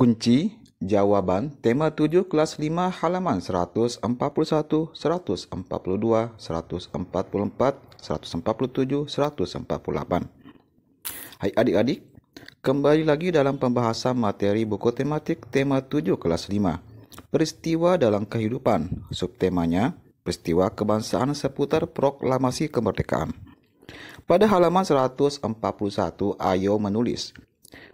Kunci Jawaban tema 7 kelas 5 halaman 141, 142, 144, 147, 148. Hai adik-adik, kembali lagi dalam pembahasan materi buku tematik tema 7 kelas 5. Peristiwa dalam kehidupan, subtemanya peristiwa kebangsaan seputar proklamasi kemerdekaan. Pada halaman 141, Ayo menulis,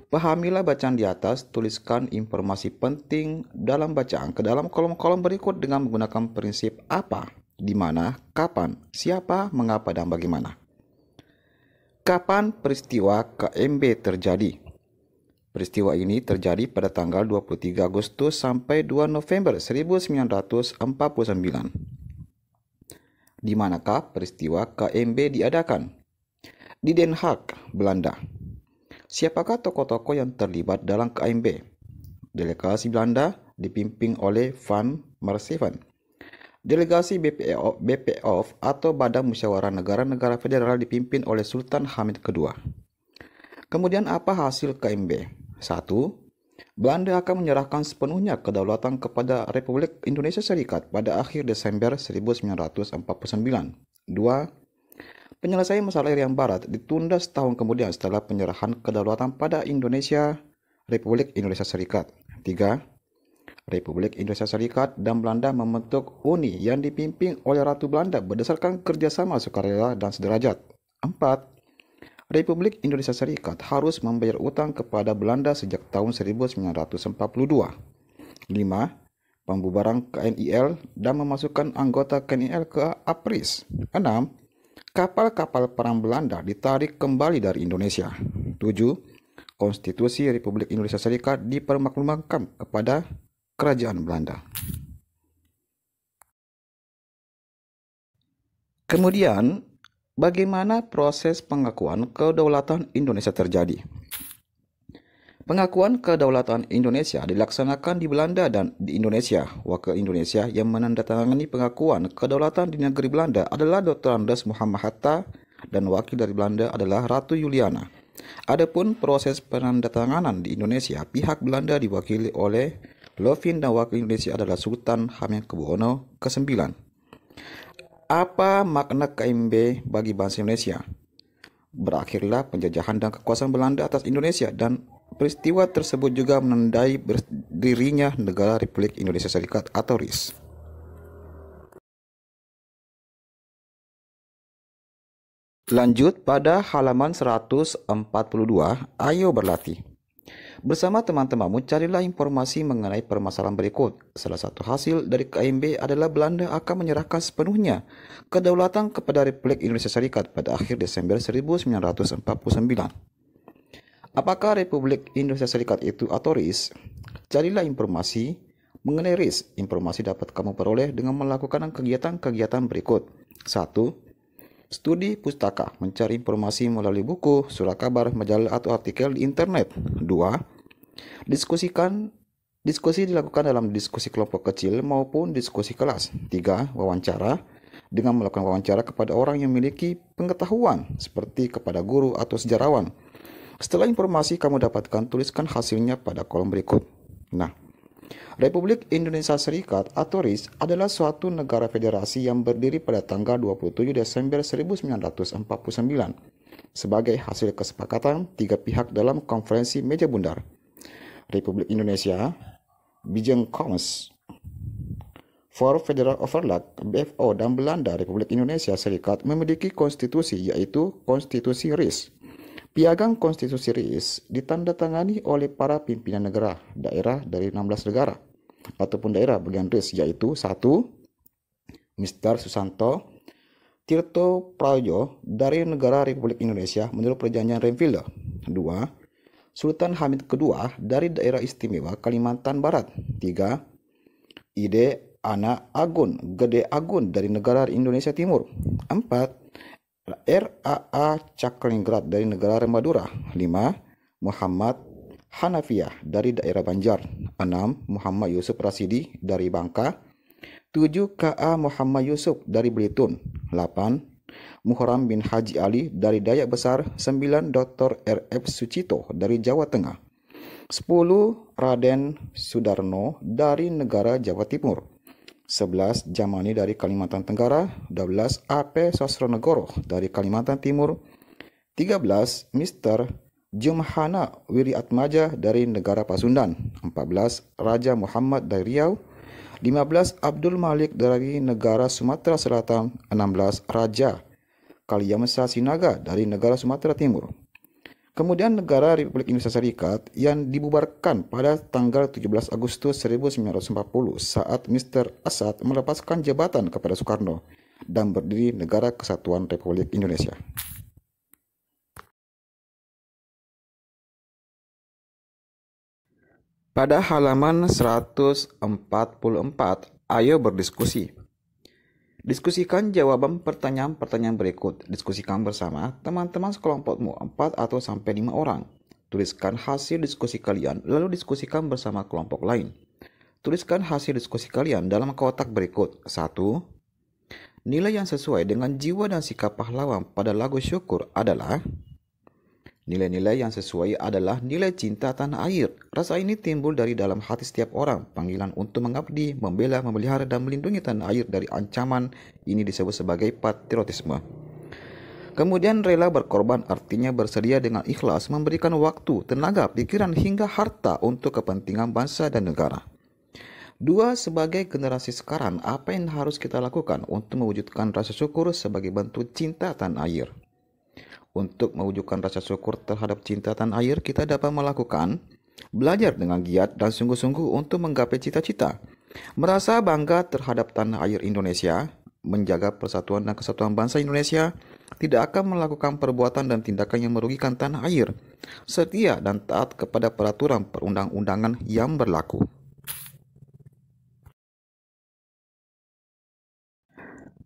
Pahamilah bacaan di atas, tuliskan informasi penting dalam bacaan ke dalam kolom-kolom berikut dengan menggunakan prinsip apa, di mana, kapan, siapa, mengapa, dan bagaimana. Kapan peristiwa KMB terjadi? Peristiwa ini terjadi pada tanggal 23 Agustus sampai 2 November 1949. Di manakah peristiwa KMB diadakan? Di Den Haag, Belanda Siapakah tokoh-tokoh yang terlibat dalam KMB? Delegasi Belanda dipimpin oleh Van Marseven. Delegasi BPO, BPOF atau Badan Musyawarah Negara-Negara Federal dipimpin oleh Sultan Hamid II. Kemudian apa hasil KMB? 1. Belanda akan menyerahkan sepenuhnya kedaulatan kepada Republik Indonesia Serikat pada akhir Desember 1949. 2 Penyelesaian masalah Irian Barat ditunda setahun kemudian setelah penyerahan kedaulatan pada Indonesia Republik Indonesia Serikat. 3. Republik Indonesia Serikat dan Belanda membentuk Uni yang dipimpin oleh Ratu Belanda berdasarkan kerjasama sukarela dan sederajat. 4. Republik Indonesia Serikat harus membayar utang kepada Belanda sejak tahun 1942. 5 pembubaran KNIL dan memasukkan anggota KNIL ke APRIS. 6. Kapal-kapal perang Belanda ditarik kembali dari Indonesia. 7. Konstitusi Republik Indonesia Serikat dipermaklumkan kepada Kerajaan Belanda. Kemudian, bagaimana proses pengakuan kedaulatan Indonesia terjadi? Pengakuan kedaulatan Indonesia dilaksanakan di Belanda dan di Indonesia. Wakil Indonesia yang menandatangani pengakuan kedaulatan di negeri Belanda adalah Dr. Andes Muhammad Hatta dan wakil dari Belanda adalah Ratu Yuliana. Adapun proses penandatanganan di Indonesia, pihak Belanda diwakili oleh Lovin dan wakil Indonesia adalah Sultan Hamengkubuwono ke-9. Apa makna KMB bagi bangsa Indonesia? Berakhirlah penjajahan dan kekuasaan Belanda atas Indonesia dan Peristiwa tersebut juga menandai berdirinya negara Republik Indonesia Serikat atau RIS. Lanjut pada halaman 142, ayo berlatih. Bersama teman-temanmu carilah informasi mengenai permasalahan berikut. Salah satu hasil dari KMB adalah Belanda akan menyerahkan sepenuhnya kedaulatan kepada Republik Indonesia Serikat pada akhir Desember 1949. Apakah Republik Indonesia Serikat itu atau Carilah informasi mengenai RIS. Informasi dapat kamu peroleh dengan melakukan kegiatan-kegiatan berikut. 1. Studi pustaka, mencari informasi melalui buku, surat kabar, majalah, atau artikel di internet. 2. Diskusikan Diskusi dilakukan dalam diskusi kelompok kecil maupun diskusi kelas. 3. Wawancara dengan melakukan wawancara kepada orang yang memiliki pengetahuan seperti kepada guru atau sejarawan. Setelah informasi kamu dapatkan, tuliskan hasilnya pada kolom berikut. Nah, Republik Indonesia Serikat atau RIS adalah suatu negara federasi yang berdiri pada tanggal 27 Desember 1949 sebagai hasil kesepakatan tiga pihak dalam konferensi meja bundar. Republik Indonesia, Bijeng Koms, For Federal Overlap, BFO dan Belanda Republik Indonesia Serikat memiliki konstitusi yaitu Konstitusi RIS Piagam konstitusi RIS ditandatangani oleh para pimpinan negara daerah dari 16 negara ataupun daerah bagian RIS yaitu 1. Mr. Susanto Tirto Prajo dari negara Republik Indonesia menurut perjanjian Renville. 2. Sultan Hamid II dari daerah istimewa Kalimantan Barat. 3. Ide Ana Agun, Gede Agun dari negara Indonesia Timur. 4. RAA Cakringrat dari negara Madura. 5. Muhammad Hanafiah dari daerah Banjar. 6. Muhammad Yusuf Rasidi dari Bangka. 7. KA Muhammad Yusuf dari Belitung. 8. Muhram bin Haji Ali dari Dayak Besar. 9. Dr. RF Sucito dari Jawa Tengah. 10. Raden Sudarno dari negara Jawa Timur. 11 Jamani dari Kalimantan Tenggara, 12 AP Sasronegoro dari Kalimantan Timur, 13 Mr. Jumhana Wiriatmaja dari negara Pasundan, 14 Raja Muhammad dari Riau, 15 Abdul Malik dari negara Sumatera Selatan, 16 Raja Kaliamsa Sinaga dari negara Sumatera Timur, Kemudian negara Republik Indonesia Serikat yang dibubarkan pada tanggal 17 Agustus 1940 saat Mr. Assad melepaskan jabatan kepada Soekarno dan berdiri Negara Kesatuan Republik Indonesia. Pada halaman 144, ayo berdiskusi. Diskusikan jawaban pertanyaan-pertanyaan berikut. Diskusikan bersama teman-teman sekelompokmu 4 atau sampai 5 orang. Tuliskan hasil diskusi kalian, lalu diskusikan bersama kelompok lain. Tuliskan hasil diskusi kalian dalam kotak berikut. 1. Nilai yang sesuai dengan jiwa dan sikap pahlawan pada lagu syukur adalah Nilai-nilai yang sesuai adalah nilai cinta tanah air. Rasa ini timbul dari dalam hati setiap orang. Panggilan untuk mengabdi, membela, memelihara, dan melindungi tanah air dari ancaman ini disebut sebagai patriotisme. Kemudian rela berkorban artinya bersedia dengan ikhlas memberikan waktu, tenaga, pikiran, hingga harta untuk kepentingan bangsa dan negara. Dua, sebagai generasi sekarang, apa yang harus kita lakukan untuk mewujudkan rasa syukur sebagai bentuk cinta tanah air? Untuk mewujudkan rasa syukur terhadap cinta tanah air, kita dapat melakukan belajar dengan giat dan sungguh-sungguh untuk menggapai cita-cita, merasa bangga terhadap tanah air Indonesia, menjaga persatuan dan kesatuan bangsa Indonesia, tidak akan melakukan perbuatan dan tindakan yang merugikan tanah air, setia dan taat kepada peraturan perundang-undangan yang berlaku.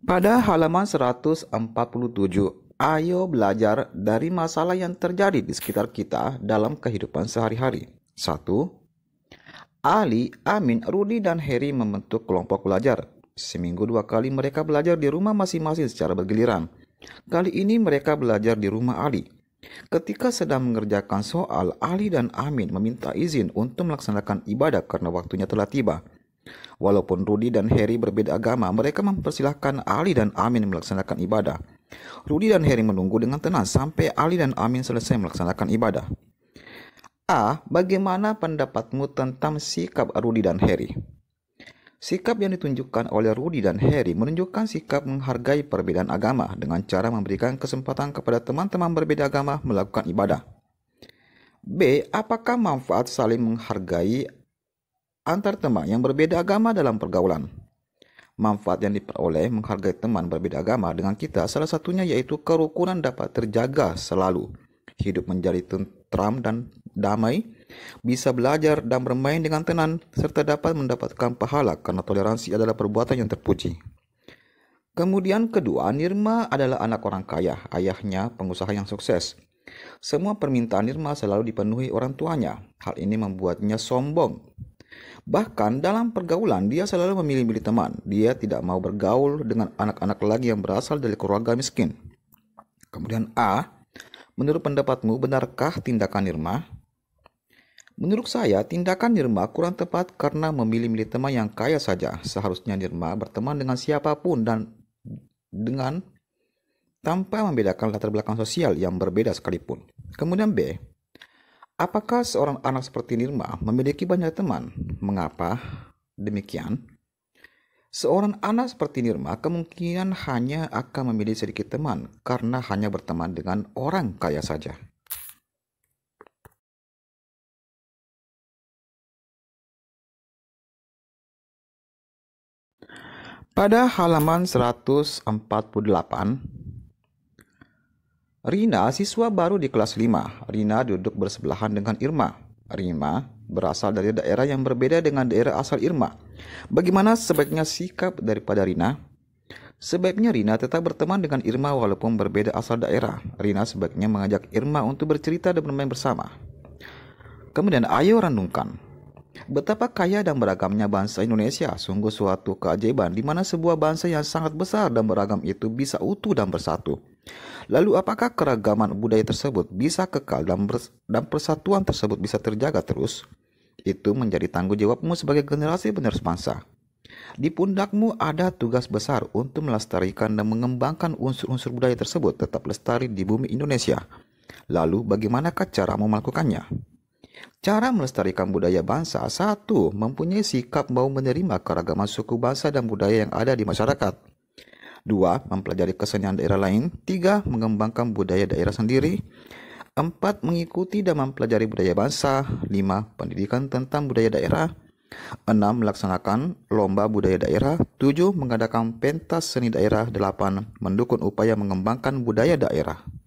Pada halaman 147 Ayo belajar dari masalah yang terjadi di sekitar kita dalam kehidupan sehari-hari. 1. Ali, Amin, Rudi, dan Heri membentuk kelompok belajar. Seminggu dua kali mereka belajar di rumah masing-masing secara bergiliran. Kali ini mereka belajar di rumah Ali. Ketika sedang mengerjakan soal, Ali dan Amin meminta izin untuk melaksanakan ibadah karena waktunya telah tiba. Walaupun Rudi dan Harry berbeda agama, mereka mempersilahkan Ali dan Amin melaksanakan ibadah. Rudi dan Harry menunggu dengan tenang sampai Ali dan Amin selesai melaksanakan ibadah. A. Bagaimana pendapatmu tentang sikap Rudi dan Harry? Sikap yang ditunjukkan oleh Rudi dan Harry menunjukkan sikap menghargai perbedaan agama dengan cara memberikan kesempatan kepada teman-teman berbeda agama melakukan ibadah. B. Apakah manfaat saling menghargai antar teman yang berbeda agama dalam pergaulan. Manfaat yang diperoleh menghargai teman berbeda agama dengan kita salah satunya yaitu kerukunan dapat terjaga selalu. Hidup menjadi tentram dan damai, bisa belajar dan bermain dengan tenang, serta dapat mendapatkan pahala karena toleransi adalah perbuatan yang terpuji. Kemudian kedua, Nirma adalah anak orang kaya, ayahnya pengusaha yang sukses. Semua permintaan Nirma selalu dipenuhi orang tuanya. Hal ini membuatnya sombong Bahkan dalam pergaulan dia selalu memilih-milih teman. Dia tidak mau bergaul dengan anak-anak lagi yang berasal dari keluarga miskin. Kemudian A, menurut pendapatmu benarkah tindakan Irma? Menurut saya, tindakan Nirma kurang tepat karena memilih-milih teman yang kaya saja. Seharusnya Nirma berteman dengan siapapun dan dengan tanpa membedakan latar belakang sosial yang berbeda sekalipun. Kemudian B, Apakah seorang anak seperti Nirma memiliki banyak teman? Mengapa demikian? Seorang anak seperti Nirma kemungkinan hanya akan memilih sedikit teman karena hanya berteman dengan orang kaya saja. Pada halaman 148, Rina siswa baru di kelas 5. Rina duduk bersebelahan dengan Irma. Rima berasal dari daerah yang berbeda dengan daerah asal Irma. Bagaimana sebaiknya sikap daripada Rina? Sebaiknya Rina tetap berteman dengan Irma walaupun berbeda asal daerah. Rina sebaiknya mengajak Irma untuk bercerita dan bermain bersama. Kemudian ayo renungkan. Betapa kaya dan beragamnya bangsa Indonesia, sungguh suatu keajaiban di mana sebuah bangsa yang sangat besar dan beragam itu bisa utuh dan bersatu. Lalu apakah keragaman budaya tersebut bisa kekal dan, persatuan tersebut bisa terjaga terus? Itu menjadi tanggung jawabmu sebagai generasi penerus bangsa. Di pundakmu ada tugas besar untuk melestarikan dan mengembangkan unsur-unsur budaya tersebut tetap lestari di bumi Indonesia. Lalu bagaimanakah cara melakukannya? Cara melestarikan budaya bangsa satu mempunyai sikap mau menerima keragaman suku bangsa dan budaya yang ada di masyarakat. Dua, mempelajari kesenian daerah lain. Tiga, mengembangkan budaya daerah sendiri. Empat, mengikuti dan mempelajari budaya bangsa. Lima, pendidikan tentang budaya daerah. Enam, melaksanakan lomba budaya daerah. Tujuh, mengadakan pentas seni daerah. Delapan, mendukung upaya mengembangkan budaya daerah.